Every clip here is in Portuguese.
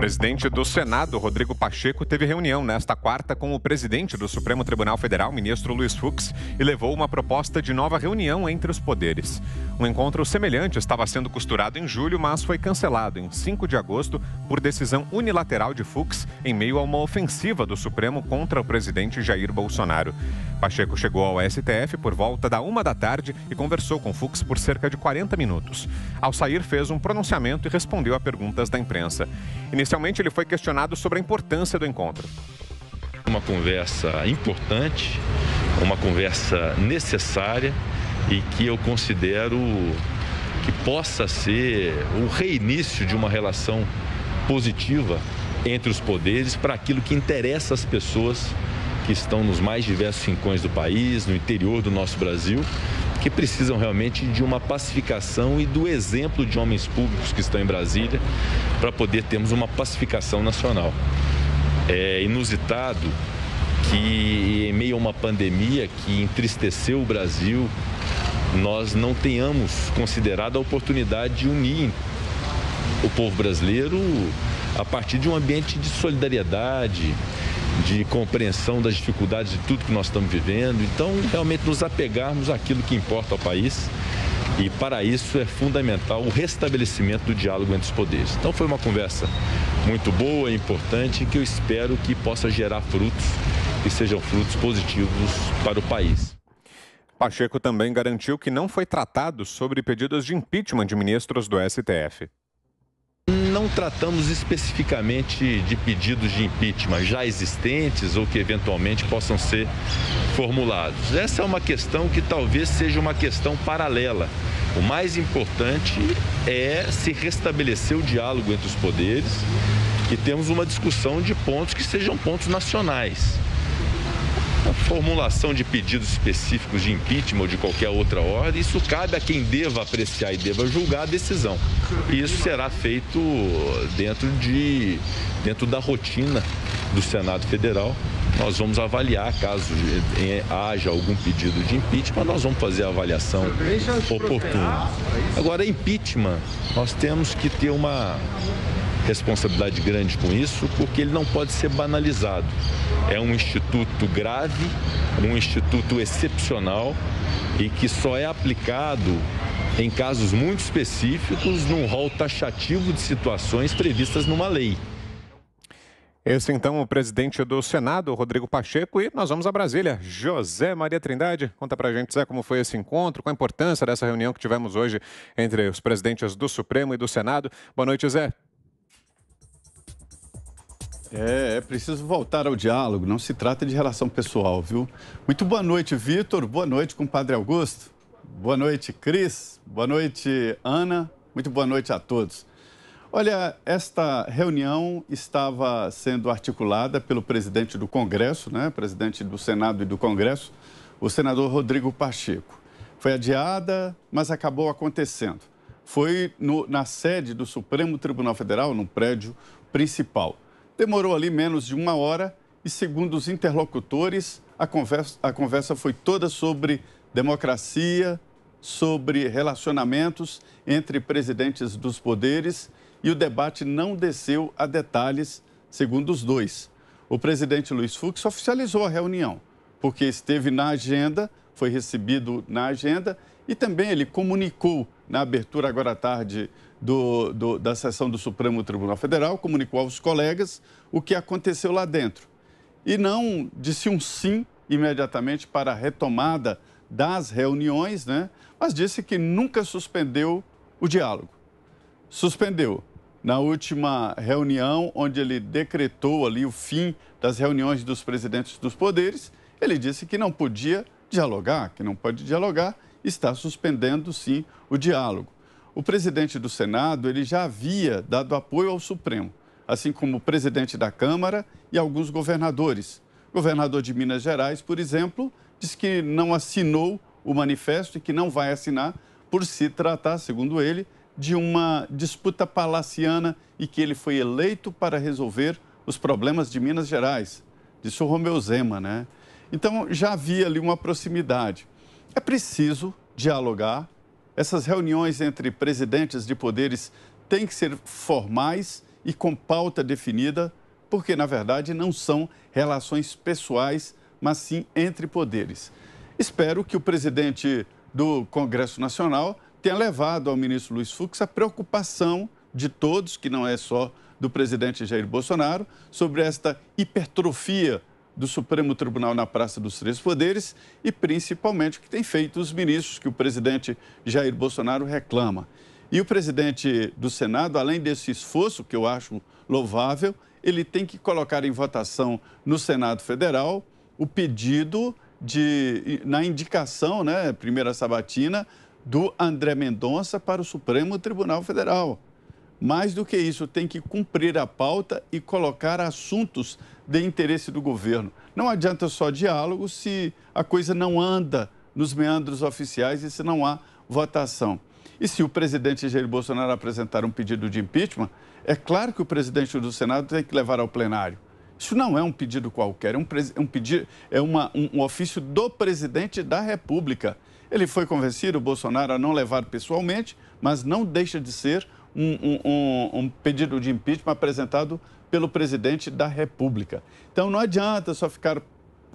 presidente do Senado, Rodrigo Pacheco, teve reunião nesta quarta com o presidente do Supremo Tribunal Federal, ministro Luiz Fux, e levou uma proposta de nova reunião entre os poderes. Um encontro semelhante estava sendo costurado em julho, mas foi cancelado em 5 de agosto por decisão unilateral de Fux, em meio a uma ofensiva do Supremo contra o presidente Jair Bolsonaro. Pacheco chegou ao STF por volta da uma da tarde e conversou com Fux por cerca de 40 minutos. Ao sair, fez um pronunciamento e respondeu a perguntas da imprensa. Inicialmente, ele foi questionado sobre a importância do encontro. Uma conversa importante, uma conversa necessária e que eu considero que possa ser o reinício de uma relação positiva entre os poderes para aquilo que interessa às pessoas que estão nos mais diversos rincões do país, no interior do nosso Brasil, que precisam realmente de uma pacificação e do exemplo de homens públicos que estão em Brasília para poder termos uma pacificação nacional. É inusitado que, em meio a uma pandemia que entristeceu o Brasil, nós não tenhamos considerado a oportunidade de unir o povo brasileiro a partir de um ambiente de solidariedade, de compreensão das dificuldades de tudo que nós estamos vivendo. Então, realmente nos apegarmos àquilo que importa ao país. E para isso é fundamental o restabelecimento do diálogo entre os poderes. Então foi uma conversa muito boa, importante, que eu espero que possa gerar frutos que sejam frutos positivos para o país. Pacheco também garantiu que não foi tratado sobre pedidos de impeachment de ministros do STF. Não tratamos especificamente de pedidos de impeachment já existentes ou que eventualmente possam ser formulados. Essa é uma questão que talvez seja uma questão paralela. O mais importante é se restabelecer o diálogo entre os poderes e termos uma discussão de pontos que sejam pontos nacionais. A formulação de pedidos específicos de impeachment ou de qualquer outra ordem, isso cabe a quem deva apreciar e deva julgar a decisão. E isso será feito dentro, de, dentro da rotina do Senado Federal. Nós vamos avaliar, caso é, haja algum pedido de impeachment, nós vamos fazer a avaliação oportuna. Agora, impeachment, nós temos que ter uma responsabilidade grande com isso, porque ele não pode ser banalizado. É um instituto grave, um instituto excepcional e que só é aplicado em casos muito específicos num rol taxativo de situações previstas numa lei. Esse então o presidente do Senado, Rodrigo Pacheco, e nós vamos a Brasília. José Maria Trindade, conta pra gente, Zé, como foi esse encontro, qual a importância dessa reunião que tivemos hoje entre os presidentes do Supremo e do Senado. Boa noite, Zé. É, é preciso voltar ao diálogo, não se trata de relação pessoal, viu? Muito boa noite, Vitor. Boa noite, compadre Augusto. Boa noite, Cris. Boa noite, Ana. Muito boa noite a todos. Olha, esta reunião estava sendo articulada pelo presidente do Congresso, né? Presidente do Senado e do Congresso, o senador Rodrigo Pacheco. Foi adiada, mas acabou acontecendo. Foi no, na sede do Supremo Tribunal Federal, no prédio principal. Demorou ali menos de uma hora e, segundo os interlocutores, a conversa, a conversa foi toda sobre democracia, sobre relacionamentos entre presidentes dos poderes e o debate não desceu a detalhes, segundo os dois. O presidente Luiz Fux oficializou a reunião, porque esteve na agenda, foi recebido na agenda e também ele comunicou na abertura agora à tarde do, do, da sessão do Supremo Tribunal Federal, comunicou aos colegas o que aconteceu lá dentro. E não disse um sim imediatamente para a retomada das reuniões, né? mas disse que nunca suspendeu o diálogo. Suspendeu na última reunião, onde ele decretou ali o fim das reuniões dos presidentes dos poderes, ele disse que não podia dialogar, que não pode dialogar, está suspendendo sim o diálogo. O presidente do Senado ele já havia dado apoio ao Supremo, assim como o presidente da Câmara e alguns governadores. O governador de Minas Gerais, por exemplo, disse que não assinou o manifesto e que não vai assinar por se tratar, segundo ele, de uma disputa palaciana e que ele foi eleito para resolver os problemas de Minas Gerais. Disse o Romeu Zema, né? Então já havia ali uma proximidade. É preciso dialogar, essas reuniões entre presidentes de poderes têm que ser formais e com pauta definida, porque, na verdade, não são relações pessoais, mas sim entre poderes. Espero que o presidente do Congresso Nacional tenha levado ao ministro Luiz Fux a preocupação de todos, que não é só do presidente Jair Bolsonaro, sobre esta hipertrofia do Supremo Tribunal na Praça dos Três Poderes e principalmente o que tem feito os ministros que o presidente Jair Bolsonaro reclama. E o presidente do Senado, além desse esforço que eu acho louvável, ele tem que colocar em votação no Senado Federal o pedido de na indicação, né, primeira sabatina do André Mendonça para o Supremo Tribunal Federal. Mais do que isso, tem que cumprir a pauta e colocar assuntos de interesse do governo. Não adianta só diálogo se a coisa não anda nos meandros oficiais e se não há votação. E se o presidente Jair Bolsonaro apresentar um pedido de impeachment, é claro que o presidente do Senado tem que levar ao plenário. Isso não é um pedido qualquer, é um, um pedido, é uma, um, um ofício do presidente da República. Ele foi convencido, o Bolsonaro, a não levar pessoalmente, mas não deixa de ser um, um, um pedido de impeachment apresentado pelo presidente da República. Então não adianta só ficar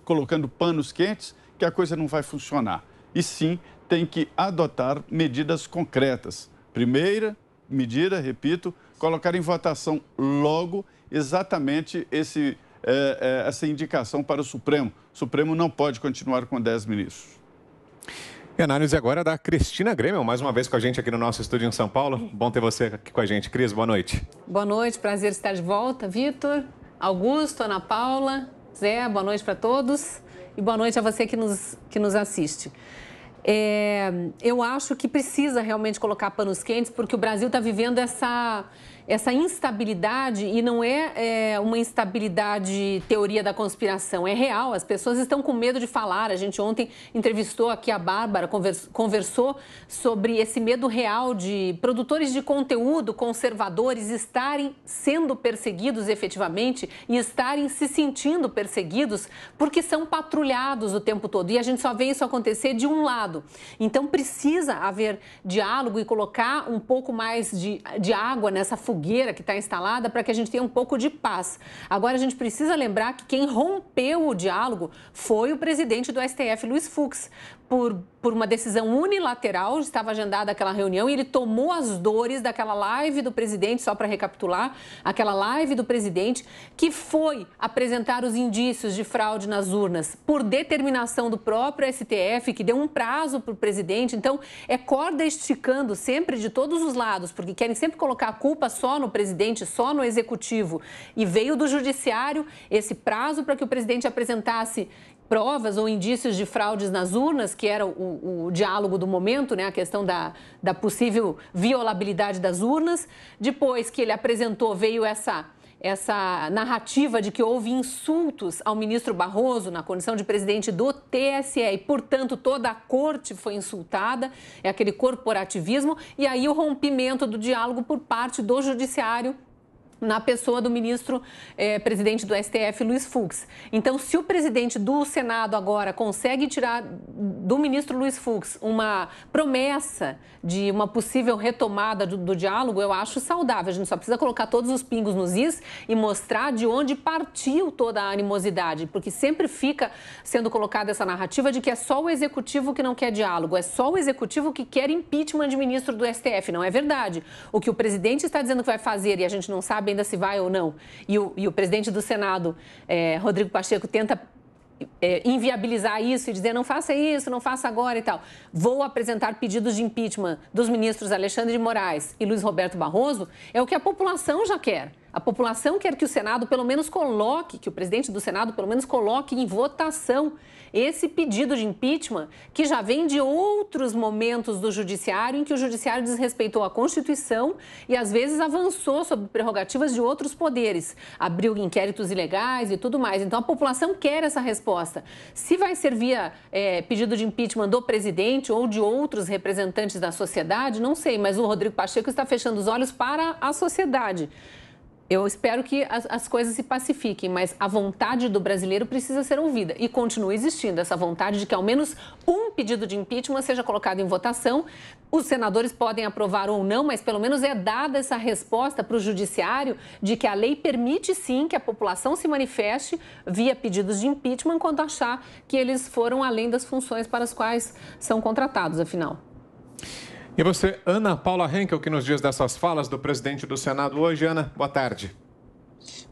colocando panos quentes que a coisa não vai funcionar. E sim, tem que adotar medidas concretas. Primeira medida, repito, colocar em votação logo exatamente esse, é, é, essa indicação para o Supremo. O Supremo não pode continuar com 10 ministros. E análise agora da Cristina Grêmio, mais uma vez com a gente aqui no nosso estúdio em São Paulo. Bom ter você aqui com a gente. Cris, boa noite. Boa noite, prazer estar de volta. Vitor, Augusto, Ana Paula, Zé, boa noite para todos. E boa noite a você que nos, que nos assiste. É, eu acho que precisa realmente colocar panos quentes, porque o Brasil está vivendo essa essa instabilidade, e não é, é, uma instabilidade teoria da conspiração, é real. As pessoas estão com medo de falar. A gente ontem entrevistou aqui a Bárbara, conversou sobre esse medo real de produtores de conteúdo conservadores estarem sendo perseguidos efetivamente e estarem se sentindo perseguidos porque são patrulhados o tempo todo. E a gente só vê isso acontecer de um lado. Então precisa haver diálogo e colocar um pouco mais de, de água nessa fuga fogueira que está instalada para que a gente tenha um pouco de paz. Agora, a gente precisa lembrar que quem rompeu o diálogo foi o presidente do STF, Luiz Fux, por, por uma decisão unilateral, estava agendada aquela reunião e ele tomou as dores daquela live do presidente, só para recapitular, aquela live do presidente que foi apresentar os indícios de fraude nas urnas por determinação do próprio STF, que deu um prazo para o presidente. Então, é corda esticando sempre de todos os lados, porque querem sempre colocar a culpa só no presidente, só no executivo. E veio do judiciário esse prazo para que o presidente apresentasse provas ou indícios de fraudes nas urnas, que era o, o, diálogo do momento, né, a questão da, da possível violabilidade das urnas. Depois que ele apresentou, veio essa, essa narrativa de que houve insultos ao ministro Barroso na condição de presidente do TSE e, portanto, toda a corte foi insultada, é aquele corporativismo, e aí o rompimento do diálogo por parte do judiciário na pessoa do ministro eh, presidente do STF, Luiz Fux. Então, se o presidente do Senado agora consegue tirar do ministro Luiz Fux uma promessa de uma possível retomada do, do diálogo, eu acho saudável. A gente só precisa colocar todos os pingos nos is e mostrar de onde partiu toda a animosidade, porque sempre fica sendo colocada essa narrativa de que é só o executivo que não quer diálogo, é só o executivo que quer impeachment de ministro do STF. Não é verdade. O que o presidente está dizendo que vai fazer e a gente não sabe ainda se vai ou não. E o, e o presidente do Senado, é, Rodrigo Pacheco, tenta é, inviabilizar isso e dizer não faça isso, não faça agora e tal. Vou apresentar pedidos de impeachment dos ministros Alexandre de Moraes e Luiz Roberto Barroso, é o que a população já quer. A população quer que o Senado pelo menos coloque, que o presidente do Senado pelo menos coloque em votação esse pedido de impeachment, que já vem de outros momentos do judiciário em que o judiciário desrespeitou a Constituição e às vezes avançou sobre prerrogativas de outros poderes, abriu inquéritos ilegais e tudo mais. Então a população quer essa resposta. Se vai ser via é, pedido de impeachment do presidente ou de outros representantes da sociedade, não sei, mas o Rodrigo Pacheco está fechando os olhos para a sociedade eu espero que as, as, coisas se pacifiquem, mas a vontade do brasileiro precisa ser ouvida e continua existindo essa vontade de que ao menos um pedido de impeachment seja colocado em votação. Os senadores podem aprovar ou não, mas pelo menos é dada essa resposta para o judiciário de que a lei permite sim que a população se manifeste via pedidos de impeachment quando achar que eles foram além das funções para as quais são contratados, afinal. E você, Ana Paula Henkel, que nos diz dessas falas do presidente do Senado hoje. Ana, boa tarde.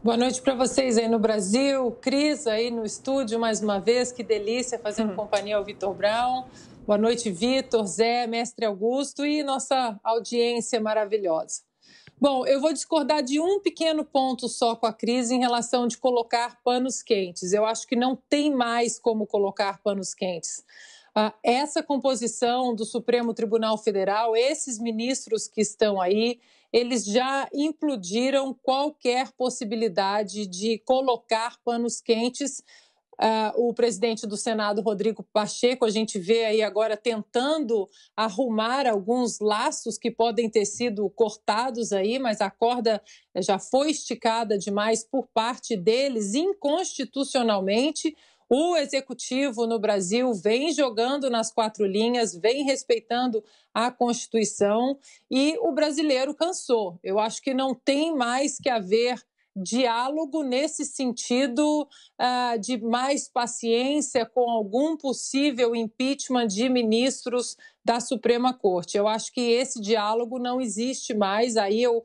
Boa noite para vocês aí no Brasil. Cris aí no estúdio mais uma vez, que delícia fazendo hum. companhia ao Vitor Brown. Boa noite, Vitor, Zé, mestre Augusto e nossa audiência maravilhosa. Bom, eu vou discordar de um pequeno ponto só com a crise em relação de colocar panos quentes. Eu acho que não tem mais como colocar panos quentes. Ah, essa composição do Supremo Tribunal Federal, esses ministros que estão aí, eles já implodiram qualquer possibilidade de colocar panos quentes. Ah, o presidente do Senado, Rodrigo Pacheco, a gente vê aí agora tentando arrumar alguns laços que podem ter sido cortados aí, mas a corda já foi esticada demais por parte deles inconstitucionalmente. O executivo no Brasil vem jogando nas quatro linhas, vem respeitando a Constituição e o brasileiro cansou. Eu acho que não tem mais que haver diálogo nesse sentido uh, de mais paciência com algum possível impeachment de ministros da Suprema Corte. Eu acho que esse diálogo não existe mais. Aí eu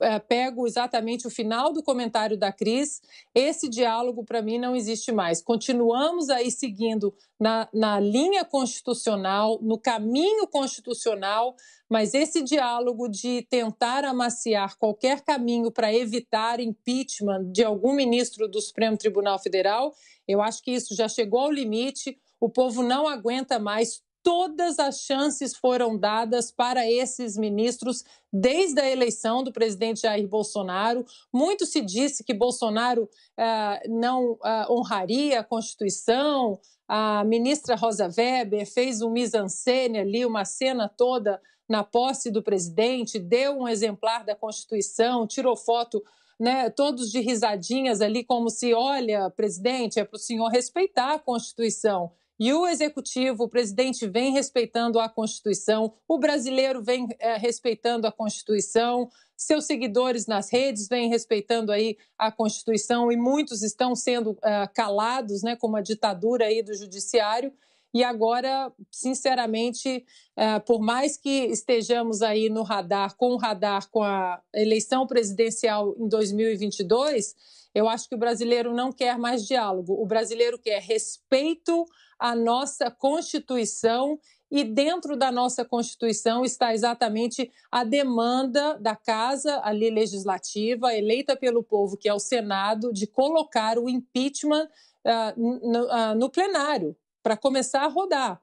é, pego exatamente o final do comentário da Cris, esse diálogo para mim não existe mais. Continuamos aí seguindo na, na linha constitucional, no caminho constitucional, mas esse diálogo de tentar amaciar qualquer caminho para evitar impeachment de algum ministro do Supremo Tribunal Federal, eu acho que isso já chegou ao limite. O povo não aguenta mais todas as chances foram dadas para esses ministros desde a eleição do presidente Jair Bolsonaro. Muito se disse que Bolsonaro ah, não ah, honraria a Constituição. A ministra Rosa Weber fez um mise-en-scène ali, uma cena toda na posse do presidente, deu um exemplar da Constituição, tirou foto né, todos de risadinhas ali, como se, olha, presidente, é para o senhor respeitar a Constituição. E o executivo, o presidente, vem respeitando a Constituição, o brasileiro vem é, respeitando a Constituição, seus seguidores nas redes vêm respeitando aí a Constituição e muitos estão sendo é, calados, né, como a ditadura aí do judiciário. E agora, sinceramente, eh, por mais que estejamos aí no radar, com o radar, com a eleição presidencial em 2022, eu acho que o brasileiro não quer mais diálogo. O brasileiro quer respeito a nossa Constituição e dentro da nossa Constituição está exatamente a demanda da casa ali legislativa, eleita pelo povo, que é o Senado, de colocar o impeachment uh, ah, no, uh, ah, no plenário, para começar a rodar.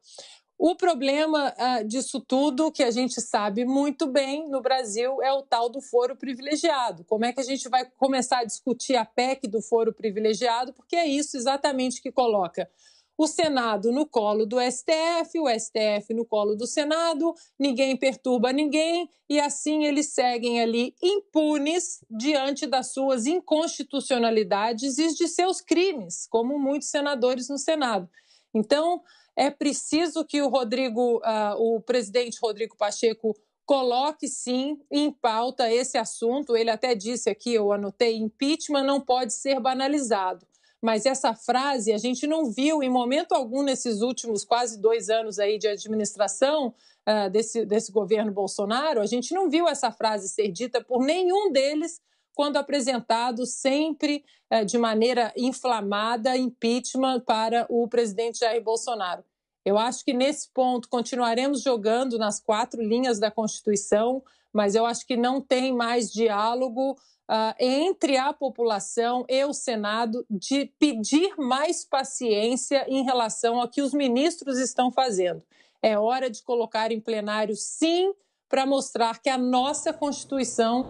O problema ah, disso tudo, que a gente sabe muito bem no Brasil, é o tal do foro privilegiado. Como é que a gente vai começar a discutir a PEC do foro privilegiado? Porque é isso exatamente que coloca o Senado no colo do STF, o STF no colo do Senado, ninguém perturba ninguém e assim eles seguem ali impunes diante das suas inconstitucionalidades e de seus crimes, como muitos senadores no Senado. Então, é preciso que o Rodrigo, uh, o presidente Rodrigo Pacheco coloque sim em pauta esse assunto. Ele até disse aqui, eu anotei, impeachment não pode ser banalizado mas essa frase a gente não viu em momento algum nesses últimos quase dois anos aí de administração uh, desse, desse governo Bolsonaro, a gente não viu essa frase ser dita por nenhum deles quando apresentado sempre uh, de maneira inflamada impeachment para o presidente Jair Bolsonaro. Eu acho que nesse ponto continuaremos jogando nas quatro linhas da Constituição, mas eu acho que não tem mais diálogo Uh, entre a população e o Senado de pedir mais paciência em relação ao que os ministros estão fazendo. É hora de colocar em plenário, sim, para mostrar que a nossa Constituição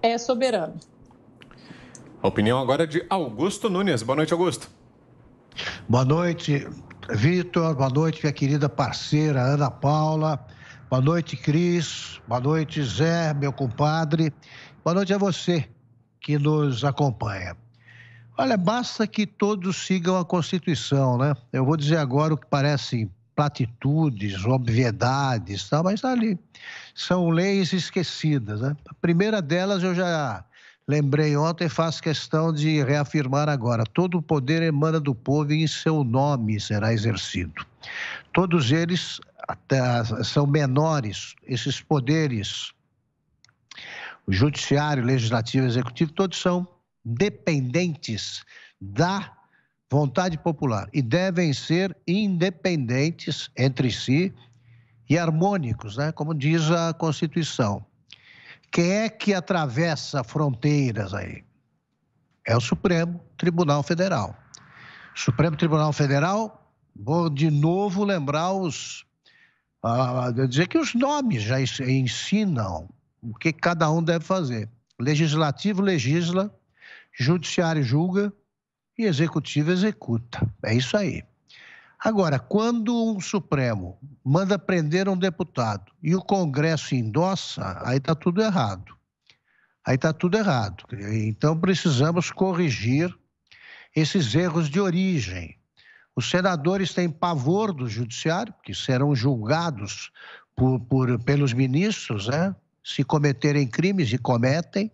é soberana. A opinião agora é de Augusto Nunes. Boa noite, Augusto. Boa noite, Vitor. Boa noite, minha querida parceira Ana Paula. Boa noite, Cris. Boa noite, Zé, meu compadre. Boa noite a você que nos acompanha. Olha, basta que todos sigam a Constituição, né? Eu vou dizer agora o que parece platitudes, obviedades, tal, tá? mas tá ali. São leis esquecidas. Né? A primeira delas eu já lembrei ontem e faço questão de reafirmar agora. Todo o poder emana do povo e em seu nome será exercido. Todos eles são menores, esses poderes o judiciário, legislativo, executivo, todos são dependentes da vontade popular e devem ser independentes entre si e harmônicos, né? como diz a Constituição. Quem é que atravessa fronteiras aí? É o Supremo Tribunal Federal. Supremo Tribunal Federal, vou de novo lembrar os. Ah, dizer que os nomes já ensinam o que cada um deve fazer. Legislativo legisla, judiciário julga e executivo executa. É isso aí. Agora, quando um Supremo manda prender um deputado e o Congresso endossa, aí está tudo errado. Aí está tudo errado. Então, precisamos corrigir esses erros de origem. Os senadores têm pavor do judiciário, que serão julgados por, por, pelos ministros, né? se cometerem crimes e cometem,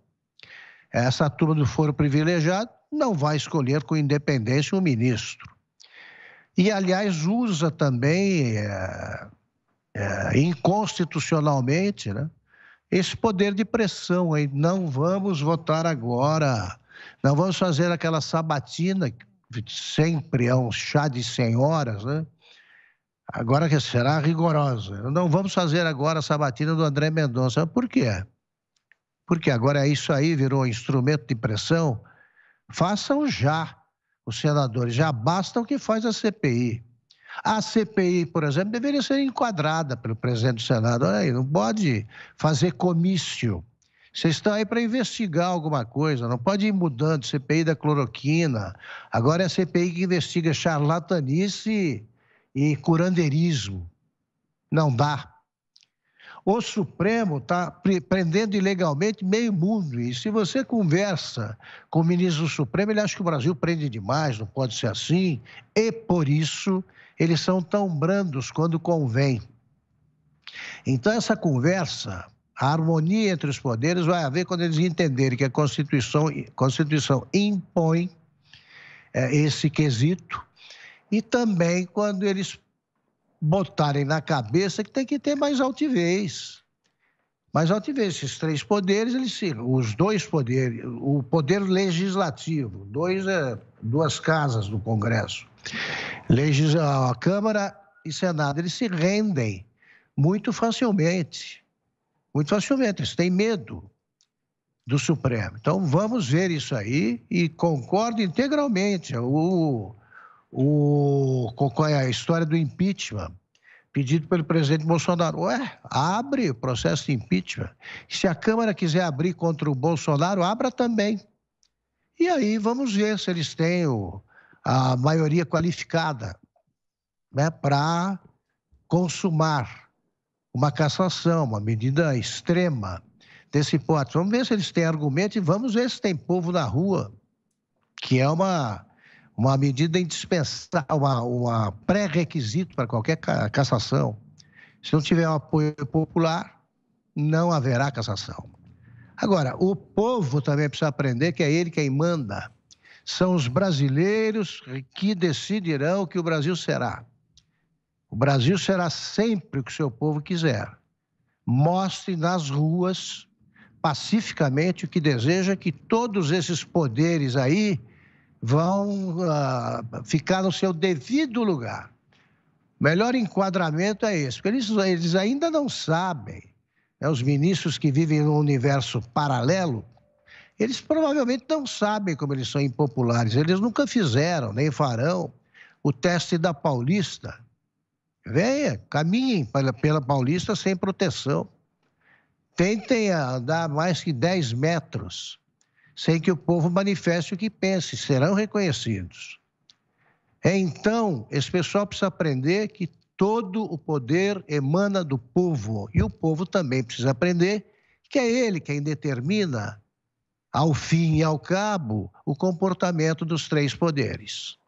essa turma do foro privilegiado não vai escolher com independência um ministro. E, aliás, usa também é, é, inconstitucionalmente né, esse poder de pressão aí. Não vamos votar agora, não vamos fazer aquela sabatina que sempre é um chá de senhoras, né? agora que será rigorosa. Não vamos fazer agora a sabatina do André Mendonça. Por quê? Porque agora é isso aí virou instrumento de pressão. Façam já, os senadores, já basta o que faz a CPI. A CPI, por exemplo, deveria ser enquadrada pelo presidente do Senado. Olha aí, não pode fazer comício. Vocês estão aí para investigar alguma coisa, não pode ir mudando CPI da cloroquina. Agora é a CPI que investiga charlatanice e curandeirismo. Não dá. O Supremo está prendendo ilegalmente meio mundo. E se você conversa com o ministro do Supremo, ele acha que o Brasil prende demais, não pode ser assim. E por isso eles são tão brandos quando convém. Então, essa conversa, a harmonia entre os poderes, vai haver quando eles entenderem que a Constituição, Constituição impõe é, esse quesito e também quando eles botarem na cabeça que tem que ter mais altivez. Mais altivez. Esses três poderes, eles os dois poderes, o poder legislativo, dois é, duas casas do Congresso, a Câmara e Senado, eles se rendem muito facilmente. Muito facilmente, eles têm medo do Supremo. Então, vamos ver isso aí e concordo integralmente. O, o, é a história do impeachment pedido pelo presidente Bolsonaro. Ué, abre o processo de impeachment. Se a Câmara quiser abrir contra o Bolsonaro, abra também. E aí vamos ver se eles têm o, a maioria qualificada né, para consumar uma cassação, uma medida extrema desse porte Vamos ver se eles têm argumento e vamos ver se tem povo na rua, que é uma uma medida indispensável, uma, uma pré-requisito para qualquer cassação. Se não tiver um apoio popular, não haverá cassação. Agora, o povo também precisa aprender que é ele quem manda. São os brasileiros que decidirão o que o Brasil será. O Brasil será sempre o que seu povo quiser. Mostre nas ruas, pacificamente, o que deseja que todos esses poderes aí vão uh, ficar no seu devido lugar. O melhor enquadramento é esse, porque eles, eles ainda não sabem. Né, os ministros que vivem num universo paralelo, eles provavelmente não sabem como eles são impopulares. Eles nunca fizeram, nem farão, o teste da Paulista. Venha, caminhem pela, pela Paulista sem proteção. Tentem andar mais que 10 metros sem que o povo manifeste o que pense, serão reconhecidos. É então, esse pessoal precisa aprender que todo o poder emana do povo e o povo também precisa aprender que é ele quem determina, ao fim e ao cabo, o comportamento dos três poderes.